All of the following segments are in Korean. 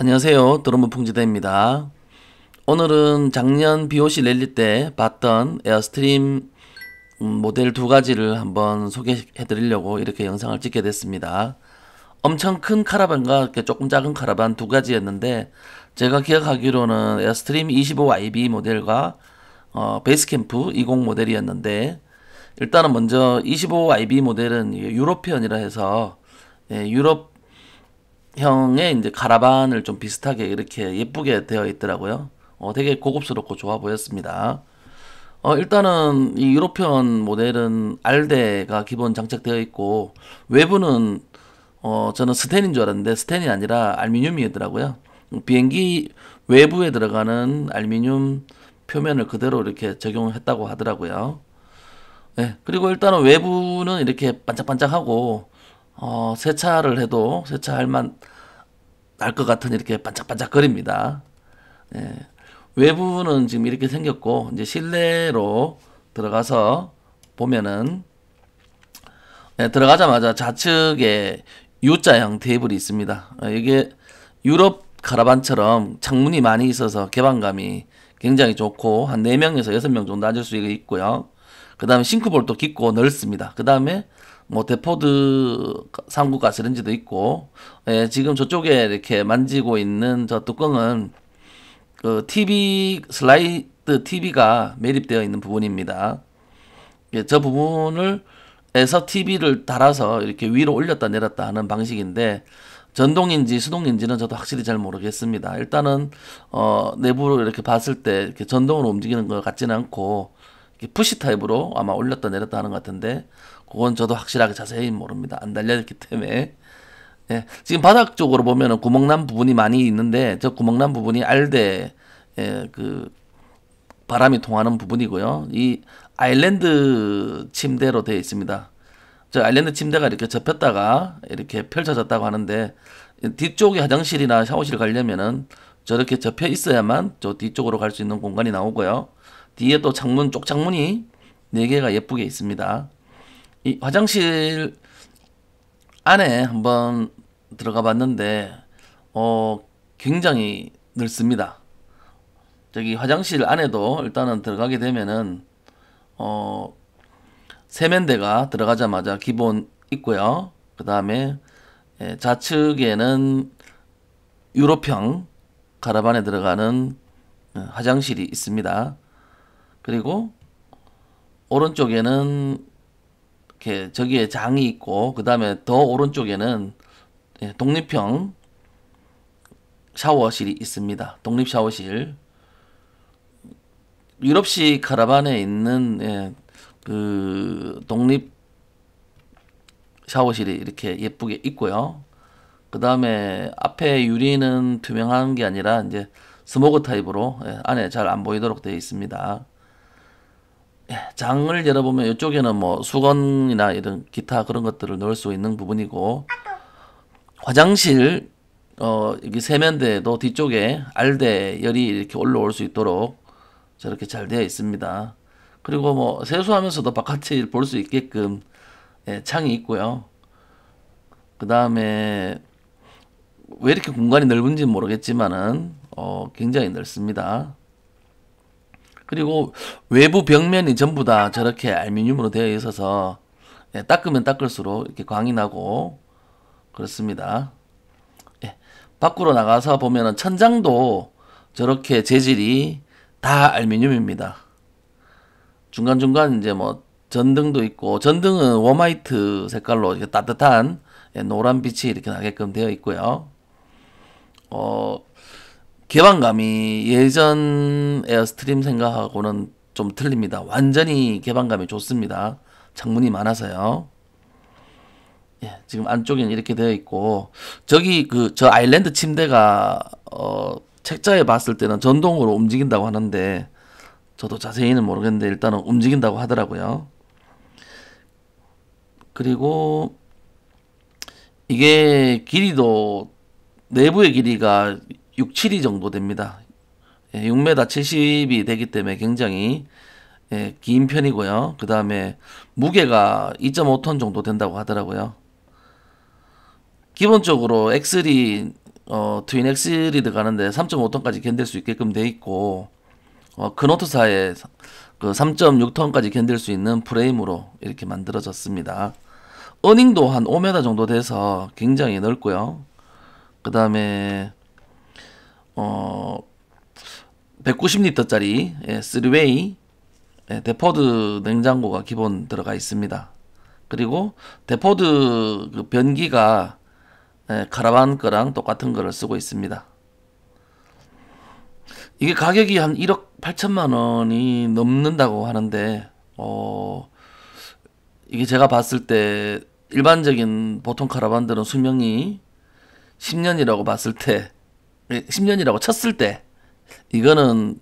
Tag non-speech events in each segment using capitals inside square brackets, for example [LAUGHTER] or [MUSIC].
안녕하세요. 드럼부 풍지대입니다. 오늘은 작년 BOC 랠리 때 봤던 에어스트림 모델 두 가지를 한번 소개해 드리려고 이렇게 영상을 찍게 됐습니다. 엄청 큰 카라반과 조금 작은 카라반 두 가지였는데 제가 기억하기로는 에어스트림 25YB 모델과 어, 베이스캠프 20 모델이었는데 일단은 먼저 25YB 모델은 유로피언이라 해서 예, 유럽 형의 이제 가라반을 좀 비슷하게 이렇게 예쁘게 되어 있더라고요. 어, 되게 고급스럽고 좋아 보였습니다. 어, 일단은 이유로편 모델은 알데가 기본 장착되어 있고 외부는 어, 저는 스텐인 줄 알았는데 스텐이 아니라 알미늄이더라고요. 비행기 외부에 들어가는 알미늄 표면을 그대로 이렇게 적용했다고 하더라고요. 네, 그리고 일단은 외부는 이렇게 반짝반짝하고 어, 세차를 해도 세차할 만 날 것 같은 이렇게 반짝반짝 거립니다. 예. 외부는 지금 이렇게 생겼고 이제 실내로 들어가서 보면은 예, 들어가자마자 좌측에 U자형 테이블이 있습니다. 예, 이게 유럽 카라반처럼 창문이 많이 있어서 개방감이 굉장히 좋고 한 4명에서 6명 정도 앉을 수 있고요. 그 다음에 싱크볼도 깊고 넓습니다. 그 다음에 뭐데포드 상구 가스렌지도 있고 예, 지금 저쪽에 이렇게 만지고 있는 저 뚜껑은 그 TV 슬라이드 TV가 매립되어 있는 부분입니다. 예, 저 부분을 에서 TV를 달아서 이렇게 위로 올렸다 내렸다 하는 방식인데 전동인지 수동인지는 저도 확실히 잘 모르겠습니다. 일단은 어, 내부로 이렇게 봤을 때 이렇게 전동으로 움직이는 것 같지는 않고 푸시 타입으로 아마 올렸다 내렸다 하는 것 같은데 그건 저도 확실하게 자세히 모릅니다. 안 달려있기 때문에. 예, 지금 바닥 쪽으로 보면 구멍난 부분이 많이 있는데 저 구멍난 부분이 알대 예, 그 바람이 통하는 부분이고요. 이 아일랜드 침대로 되어 있습니다. 저 아일랜드 침대가 이렇게 접혔다가 이렇게 펼쳐졌다고 하는데 뒤쪽에 화장실이나 샤워실 가려면은 저렇게 접혀 있어야만 저 뒤쪽으로 갈 수 있는 공간이 나오고요. 뒤에 또 창문 쪽 창문이 4개가 예쁘게 있습니다. 이 화장실 안에 한번 들어가 봤는데 어 굉장히 넓습니다. 저기 화장실 안에도 일단은 들어가게 되면은 어 세면대가 들어가자마자 기본 있고요. 그 다음에 예, 좌측에는 유로평 가라반에 들어가는 어, 화장실이 있습니다. 그리고 오른쪽에는 이렇게 저기에 장이 있고 그 다음에 더 오른쪽에는 예, 독립형 샤워실이 있습니다. 독립 샤워실 유럽식 카라반에 있는 예, 그 독립 샤워실이 이렇게 예쁘게 있고요. 그 다음에 앞에 유리는 투명한 게 아니라 이제 스모그 타입으로 예, 안에 잘 안 보이도록 되어 있습니다. 장을 열어보면 이쪽에는 뭐 수건이나 이런 기타 그런 것들을 넣을 수 있는 부분이고 화장실 어 여기 세면대도 뒤쪽에 알대 열이 이렇게 올라올 수 있도록 저렇게 잘 되어 있습니다. 그리고 뭐 세수하면서도 바깥을 [LAUGHS] 볼 수 있게끔 예, 창이 있고요. 그 다음에 왜 이렇게 공간이 넓은지 모르겠지만은 어, 굉장히 넓습니다. 그리고 외부 벽면이 전부 다 저렇게 알미늄으로 되어 있어서 예, 닦으면 닦을수록 이렇게 광이 나고 그렇습니다. 예, 밖으로 나가서 보면 천장도 저렇게 재질이 다알미늄입니다 중간중간 이제 뭐 전등도 있고 전등은 워마이트 색깔로 이렇게 따뜻한 예, 노란 빛이 이렇게 나게끔 되어 있고요. 어, 개방감이 예전 에어스트림 생각하고는 좀 틀립니다. 완전히 개방감이 좋습니다. 창문이 많아서요. 예, 지금 안쪽에는 이렇게 되어 있고 저기 그 저 아일랜드 침대가 어, 책자에 봤을 때는 전동으로 움직인다고 하는데 저도 자세히는 모르겠는데 일단은 움직인다고 하더라고요. 그리고 이게 길이도 내부의 길이가 6, 7이 정도 됩니다. 6m 예, 70이 되기 때문에 굉장히 예, 긴 편이고요. 그 다음에 무게가 2.5톤 정도 된다고 하더라고요. 기본적으로 X3 어, 트윈 X3 들가는데 3.5톤까지 견딜 수 있게끔 돼 있고 어, 크노트사의 그 3.6톤까지 견딜 수 있는 프레임으로 이렇게 만들어졌습니다. 어닝도 한 5m 정도 돼서 굉장히 넓고요. 그 다음에 어 190리터짜리 예, 3웨이 예, 데포드 냉장고가 기본 들어가 있습니다. 그리고 데포드 그 변기가 예, 카라반 거랑 똑같은 거를 쓰고 있습니다. 이게 가격이 한 1억 8천만 원이 넘는다고 하는데 어 이게 제가 봤을 때 일반적인 보통 카라반들은 수명이 10년이라고 봤을 때 10년이라고 쳤을 때 이거는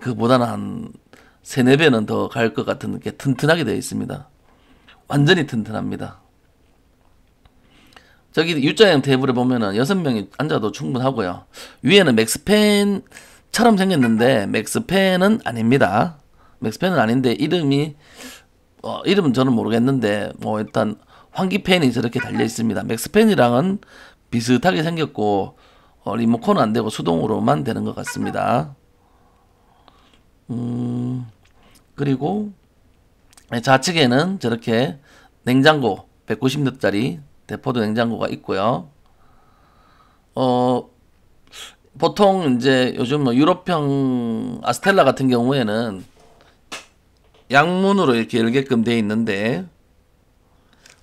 그보다는 한 3, 4배는 더 갈 것 같은 게 튼튼하게 되어 있습니다. 완전히 튼튼합니다. 저기 U자형 테이블에 보면은 6명이 앉아도 충분하고요. 위에는 맥스펜처럼 생겼는데 맥스펜은 아닙니다. 맥스펜은 아닌데 이름이 어, 이름은 저는 모르겠는데 뭐 일단 환기펜이 저렇게 달려 있습니다. 맥스펜이랑은 비슷하게 생겼고 어, 리모컨 안 되고 수동으로만 되는 것 같습니다. 음, 그리고 네, 좌측에는 저렇게 냉장고 190렙짜리 대포도 냉장고가 있고요. 어, 보통 이제 요즘 뭐 유럽형 아스텔라 같은 경우에는 양문으로 이렇게 열게끔 되어 있는데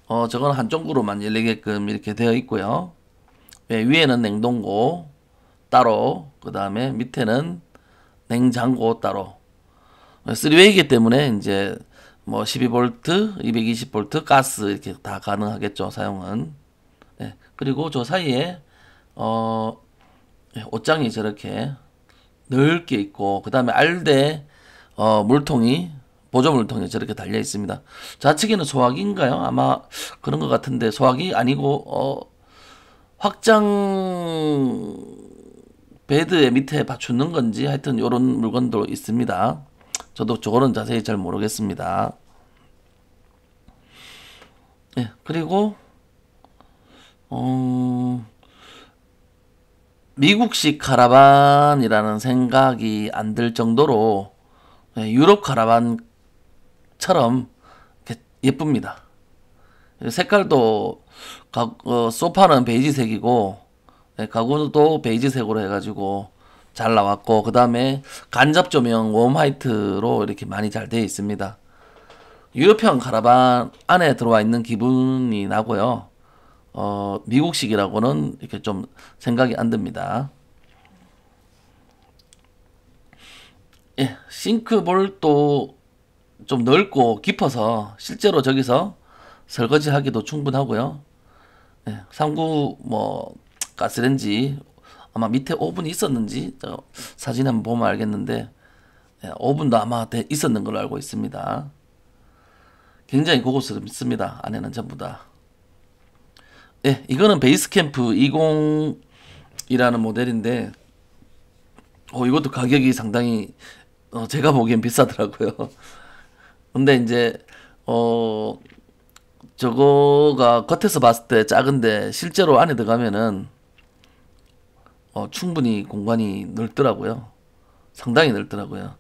어 저건 한쪽으로만 열리게끔 이렇게 되어 있고요. 네, 위에는 냉동고 따로 그 다음에 밑에는 냉장고 따로 3웨이기 예, 때문에 이제 뭐 12V, 220V, 가스 이렇게 다 가능하겠죠 사용은 네, 그리고 저 사이에 어, 옷장이 저렇게 넓게 있고 그 다음에 알대 어, 물통이 보조 물통이 저렇게 달려 있습니다 좌측에는 소화기인가요 아마 그런 것 같은데 소화기 아니고 어, 확장 베드의 밑에 받추는 건지 하여튼 요런 물건도 있습니다. 저도 저거는 자세히 잘 모르겠습니다. 예, 그리고 어, 미국식 카라반이라는 생각이 안 들 정도로 예, 유럽 카라반처럼 예쁩니다. 색깔도 가, 어, 소파는 베이지색이고 네, 가구도 베이지색으로 해가지고 잘 나왔고 그 다음에 간접 조명 웜 화이트로 이렇게 많이 잘 되어 있습니다. 유럽형 가라반 안에 들어와 있는 기분이 나고요. 어, 미국식이라고는 이렇게 좀 생각이 안 듭니다. 예, 싱크볼도 좀 넓고 깊어서 실제로 저기서 설거지 하기도 충분하고요. 네, 예, 3구 뭐 가스렌지 아마 밑에 오븐이 있었는지 사진 한번 보면 알겠는데 네, 오븐도 아마 있었는 걸로 알고 있습니다. 굉장히 고급스럽습니다. 안에는 전부 다. 예, 이거는 베이스캠프 20이라는 모델인데 어, 이것도 가격이 상당히 어, 제가 보기엔 비싸더라고요. [LAUGHS] 근데 이제 어 저거가 겉에서 봤을 때 작은데 실제로 안에 들어가면은 어, 충분히 공간이 넓더라고요. 상당히 넓더라고요.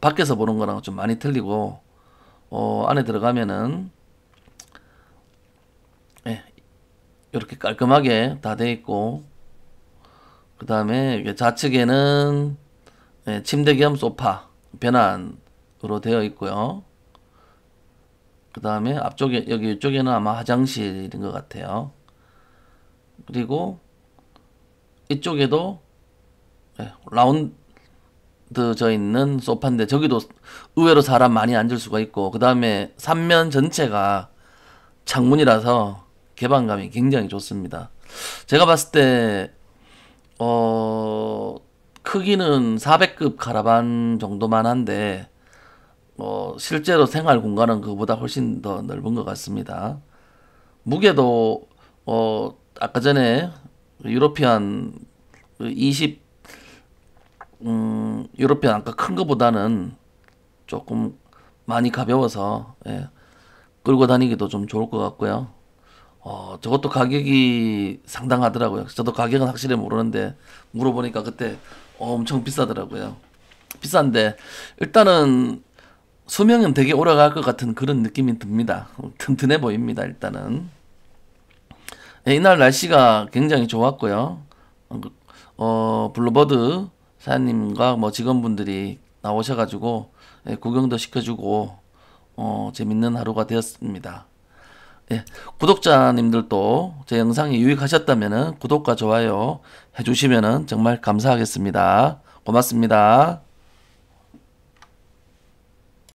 밖에서 보는 거랑 좀 많이 틀리고 어, 안에 들어가면은 예, 이렇게 깔끔하게 다 돼 있고 그 다음에 좌측에는 예, 침대 겸 소파 변환으로 되어 있고요. 그 다음에 앞쪽에 여기 이쪽에는 아마 화장실인 것 같아요. 그리고 이쪽에도 예, 라운드져 있는 소파인데 저기도 의외로 사람 많이 앉을 수가 있고 그 다음에 삼면 전체가 창문이라서 개방감이 굉장히 좋습니다. 제가 봤을 때 어, 크기는 400급 가라반 정도만 한데 뭐 실제로 생활 공간은 그보다 훨씬 더 넓은 것 같습니다. 무게도 어 아까 전에 유로피안 20 그 음, 유로피안 아까 큰 것보다는 조금 많이 가벼워서 예, 끌고 다니기도 좀 좋을 것 같고요. 어, 저것도 가격이 상당하더라고요. 저도 가격은 확실히 모르는데 물어보니까 그때 엄청 비싸더라고요. 비싼데 일단은 수명은 되게 오래갈 것 같은 그런 느낌이 듭니다. 튼튼해 보입니다. 일단은 네, 이날 날씨가 굉장히 좋았고요. 어, 블루버드 사장님과 뭐 직원분들이 나오셔가지고 예, 구경도 시켜주고 어, 재밌는 하루가 되었습니다. 예, 구독자님들도 제 영상이 유익하셨다면 구독과 좋아요 해주시면 정말 감사하겠습니다. 고맙습니다.